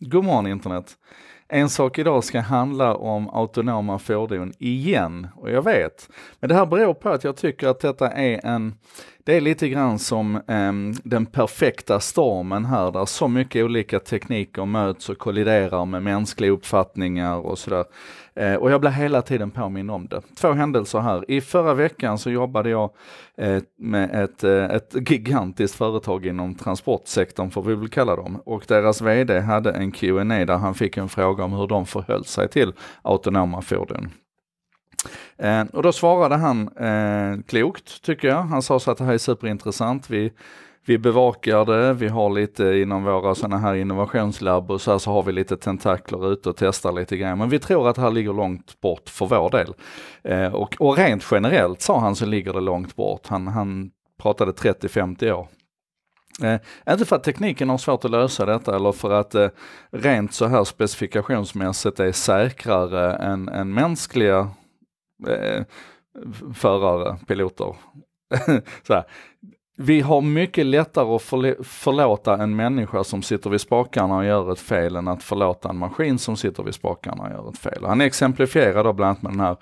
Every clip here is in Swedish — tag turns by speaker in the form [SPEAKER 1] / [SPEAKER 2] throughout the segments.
[SPEAKER 1] God morgon internet. En sak idag ska handla om autonoma fordon igen, och jag vet. Men det här beror på att jag tycker att detta är en, det är lite grann som eh, den perfekta stormen här, där så mycket olika tekniker möts och kolliderar med mänskliga uppfattningar och sådär. Eh, och jag blir hela tiden påminn om det. Två händelser här. I förra veckan så jobbade jag eh, med ett, eh, ett gigantiskt företag inom transportsektorn, får vi väl kalla dem. Och deras VD hade en Q&A där han fick en fråga fråga om hur de förhöll sig till autonoma fordon. Eh, och då svarade han eh, klokt, tycker jag. Han sa så att det här är superintressant. Vi, vi bevakar det, vi har lite inom våra sådana här innovationslabb och så här så har vi lite tentakler ute och testar lite grejer. Men vi tror att det här ligger långt bort för vår del. Eh, och, och rent generellt sa han så ligger det långt bort. Han, han pratade 30-50 år. Eh, inte för att tekniken har svårt att lösa detta eller för att eh, rent så här specifikationsmässigt är säkrare än, än mänskliga eh, förare, piloter. så här vi har mycket lättare att förlåta en människa som sitter vid spakarna och gör ett fel än att förlåta en maskin som sitter vid spakarna och gör ett fel. Han exemplifierar då bland annat med den här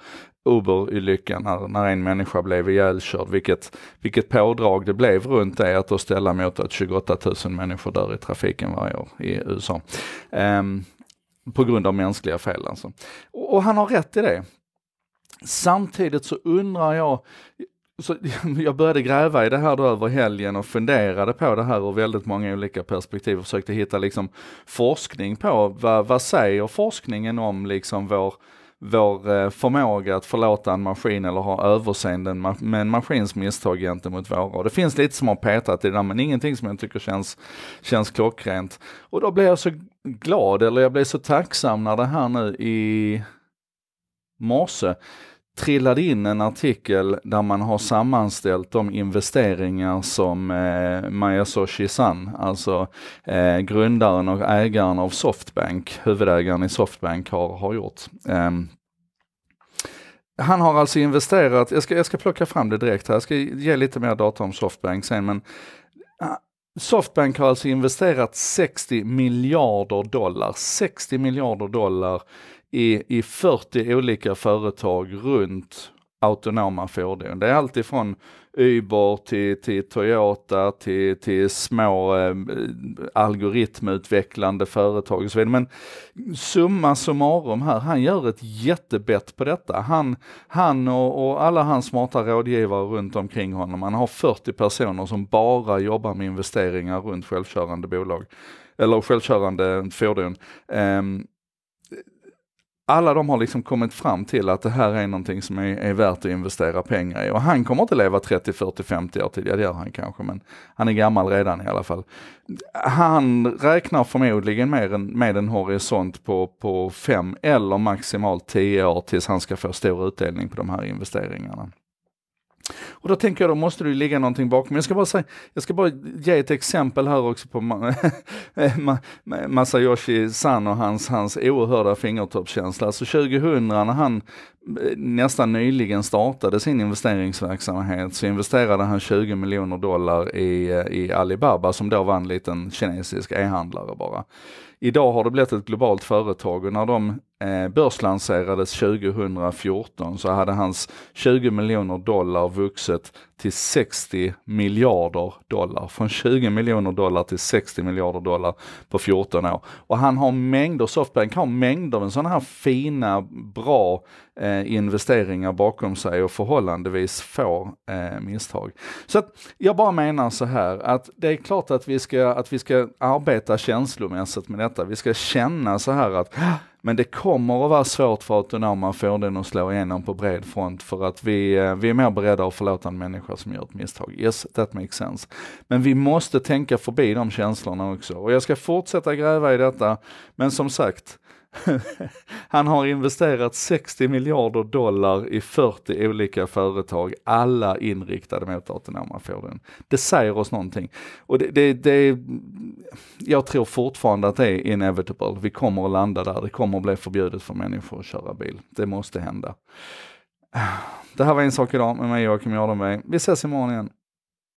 [SPEAKER 1] Uber-olyckan när, när en människa blev ihjälkörd, vilket, vilket pådrag det blev runt det att då ställa mot att 28 000 människor dör i trafiken varje år i USA. Um, på grund av mänskliga fel alltså. Och, och han har rätt i det. Samtidigt så undrar jag, så jag började gräva i det här då över helgen och funderade på det här ur väldigt många olika perspektiv och försökte hitta liksom forskning på vad, vad säger forskningen om liksom vår, vår eh, förmåga att förlåta en maskin eller ha överseende med en maskins misstag gentemot våra. Och det finns lite som har petat i det där men ingenting som jag tycker känns, känns klockrent. Och då blev jag så glad, eller jag blev så tacksam när det här nu i morse trillade in en artikel där man har sammanställt de investeringar som eh, Mayasoshi San, alltså eh, grundaren och ägaren av Softbank, huvudägaren i Softbank har, har gjort. Eh, han har alltså investerat, jag ska, jag ska plocka fram det direkt här, jag ska ge lite mer data om Softbank sen, men eh, Softbank har alltså investerat 60 miljarder dollar, 60 miljarder dollar i, i 40 olika företag runt autonoma fordon. Det är allt ifrån Uber till, till Toyota till, till små eh, algoritmutvecklande företag och så vidare. Men summa summarum här, han gör ett jättebett på detta. Han, han och, och alla hans smarta rådgivare runt omkring honom, han har 40 personer som bara jobbar med investeringar runt självkörande bolag eller självkörande fordon. Um, alla de har liksom kommit fram till att det här är någonting som är, är värt att investera pengar i. Och han kommer inte leva 30, 40, 50 år till, ja det gör han kanske, men han är gammal redan i alla fall. Han räknar förmodligen med en, med en horisont på, på fem eller maximalt 10 år tills han ska få stor utdelning på de här investeringarna. Och då tänker jag, då måste det ligga någonting bakom. Jag ska bara, säga, jag ska bara ge ett exempel här också på Masayoshi San och hans, hans oerhörda fingertoppskänsla. Alltså 2000 när han eh, nästan nyligen startade sin investeringsverksamhet så investerade han 20 miljoner dollar i, eh, i Alibaba som då var en liten kinesisk e-handlare bara. Idag har det blivit ett globalt företag och när de eh, börslanserades 2014 så hade hans 20 miljoner dollar vuxit till 60 miljarder dollar. Från 20 miljoner dollar till 60 miljarder dollar på 14 år. Och han har mängder, Softbank har mängder med sådana här fina, bra eh, investeringar bakom sig och förhållandevis få eh, misstag. Så att jag bara menar så här att det är klart att vi ska, att vi ska arbeta känslomässigt med detta. Vi ska känna så här att men det kommer att vara svårt för autonoma fordon att slå igenom på bred front för att vi, eh, vi är mer beredda att förlåta en människa som gör ett misstag. Yes, that makes sense. Men vi måste tänka förbi de känslorna också. Och jag ska fortsätta gräva i detta, men som sagt, Han har investerat 60 miljarder dollar i 40 olika företag, alla inriktade mot autonoma fordon. Det säger oss någonting. Och det, det, det, jag tror fortfarande att det är inevitable. Vi kommer att landa där. Det kommer att bli förbjudet för människor att köra bil. Det måste hända. Det här var en sak idag med mig Joakim Jardenberg. Vi ses imorgon igen.